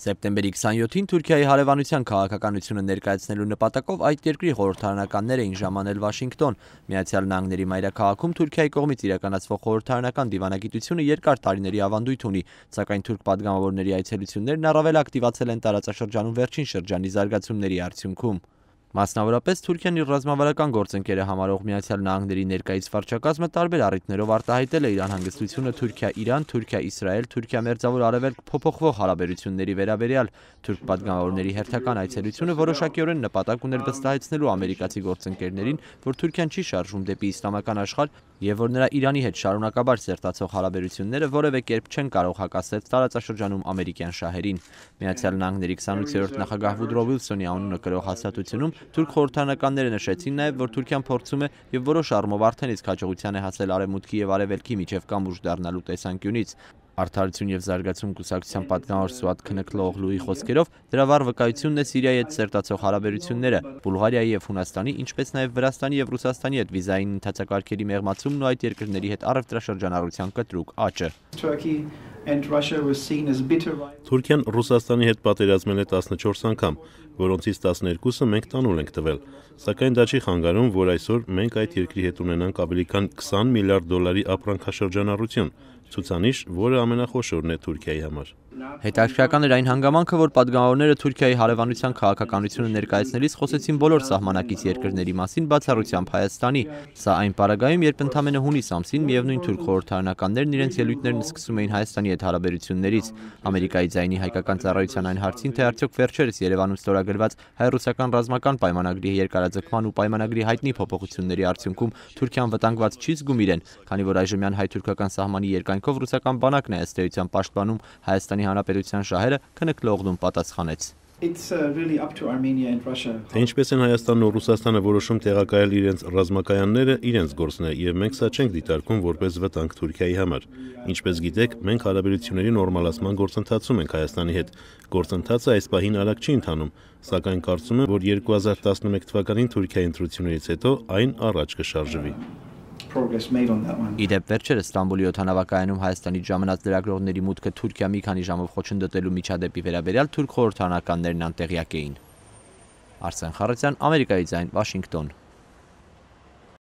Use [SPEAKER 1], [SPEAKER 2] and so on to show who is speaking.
[SPEAKER 1] Սեպտեմբերի 27-ին Թուրքիայի հարևանության քաղաքականությունը ներկայացնելու նպատակով այդ երկրի խորհրդարանականներ էին ժամանել Վաշինգտոն։ Միացյալ Նահանգների մայրաքաղաքում Թուրքիայի կողմից իրականացվող խորհրդարանական դիվանագիտությունը երկար տարիների ավանդույթ ունի, սակայն թուրք падգամավորների այցելություններն առավել ակտիվացել են տարածաշրջանում վերջին շրջանի զարգացումների արդյունքում։ Մասնավորապես Թուրքիան իր ռազմավարական գործընկերը համարող Միացյալ Նահանգների ներկայիս վարչակազմը տարբեր առիթներով արտահայտել է իր անհանգստությունը Թուրքիա-Իրան, Թուրքիա-Իսրայել, Թուրքիա-Մերձավոր Արևելք փոփոխվող հարաբերությունների վերաբերյալ։ Թուրք պատգամավորների հերթական այցելությունը որոշակիորեն նպատակ ուներ վստահեցնելու ամերիկացի գործընկերներին, որ Թուրքիան չի շարժվում դեպի իսլամական աշխարհ եւ որ նրա Իրանի հետ շարունակաբար սերտացող հարաբերությունները որևէ կերպ չեն կարող հակասել տարածաշրջանում ամերիկյան շահերին։ Միացյալ Նահանգների 28-րդ նախագահ Վուդրո Վիլսոնի անունը կրող հաստատությունում Թուրք խորհրդանականները նշեցին նաև, որ Թուրքիան փորձում է եւ որոշ առումով արդեն իսկ հաջողության է հասել արևմուտքի եւ արևելքի միջև կամուրջ դառնալու տեսանկյունից։ Արդարություն եւ զարգացում կուսակցության պատգամավոր Սուադ Քնկլոօղլուի խոսքերով դրա վառ վկայությունն է Սիրիայի հետ սերտացող հարաբերությունները, Բուլղարիայի եւ Հունաստանի, ինչպես նաեւ Վրաստանի եւ Ռուսաստանի հետ վիզային ընդհանցակարգերի մեղմացումն ու այդ
[SPEAKER 2] երկրների հետ առևտրաշրջանառության կտրուկ աճը։ Turkey Թուրքիան Ռուսաստանի հետ պատերազմել է 14 անգամ, որոնցից 12-ը մենք տանուլ ենք տվել։ Սակայն դա չի խանգարում, որ այսօր մենք այդ երկրի հետ ունենանք ավելի քան 20 միլիարդ դոլարի ապրանքաշրջանառություն, ցուցանիշ, որը ամենախոշորն է Թուրքիայի համար։
[SPEAKER 1] Հետաքրքրական էր այն հանգամանքը, որ падգամավորները Թուրքիայի հարևանության քաղաքականությունը ներկայացնելիս խոսեցին բոլոր սահմանակից երկրների մասին, բացառությամբ Հայաստանի։ Սա այն պարագայում, երբ ընդամենը հունիս ամսին միևնույն թուրք խորհրդարանականներն իրենց ելույթներն սկսում էին Հայաստանի հետ հարաբերություններից։ Ամերիկայի ձայնի հայկական ծառայության այն հարցին, թե արդյոք վերջերս Երևանում ստորագրված հայ-ռուսական ռազմական պայմանագրի երկարաձգման ու պայմանագրի հայտնի փոփոխությունների արդյունքում Թուրքիան վտանգված չի զգում իրեն, քանի որ այժմյան հայ-թուրքական սահմանի երկայն Դրանքով ռուսական բանակն է ըստ էության պաշտպանում Հայաստանի
[SPEAKER 2] Հանրապետության շահերը քնկլողդուն պատասխանեց։ uh, Ինչպես են Հայաստանն ու Ռուսաստանը որոշում տեղակայել իրենց ռազմակայանները, իրենց գործն է եւ մենք սա չենք դիտարկում որպես վտանգ Թուրքիայի համար։ Ինչպես գիտեք, մենք հարաբերությունների նորմալացման գործընթացում ենք Հայաստանի հետ։ Գործընթացը այս պահին արագ չի ընթանում, սակայն կարծում եմ, որ 2011 թվականին Թուրքիայի ընտրություններից հետո այն առաջ կշարժվի։
[SPEAKER 1] Իդեպ վերջերս Ստամբուլի 7 նավակայանում Հայաստանի ժամանած լրագրողների մուտքը Թուրքիա մի քանի ժամով խոչընդոտելու միջադեպի վերաբերյալ թուրք խորհրդանականներն անտեղյակ էին։ Արսեն Խարությունյան, Ամերիկայի ձայն, Վաշինգտոն։